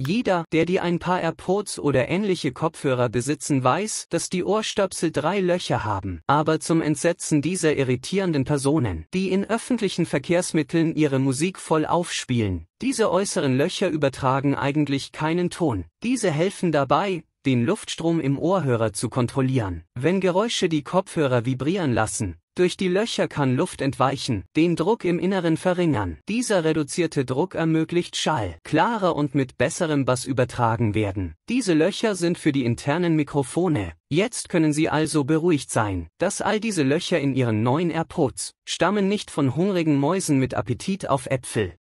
Jeder, der die ein paar AirPods oder ähnliche Kopfhörer besitzen, weiß, dass die Ohrstöpsel drei Löcher haben. Aber zum Entsetzen dieser irritierenden Personen, die in öffentlichen Verkehrsmitteln ihre Musik voll aufspielen, diese äußeren Löcher übertragen eigentlich keinen Ton. Diese helfen dabei, den Luftstrom im Ohrhörer zu kontrollieren. Wenn Geräusche die Kopfhörer vibrieren lassen, durch die Löcher kann Luft entweichen, den Druck im Inneren verringern. Dieser reduzierte Druck ermöglicht Schall klarer und mit besserem Bass übertragen werden. Diese Löcher sind für die internen Mikrofone. Jetzt können Sie also beruhigt sein, dass all diese Löcher in Ihren neuen AirPods stammen nicht von hungrigen Mäusen mit Appetit auf Äpfel.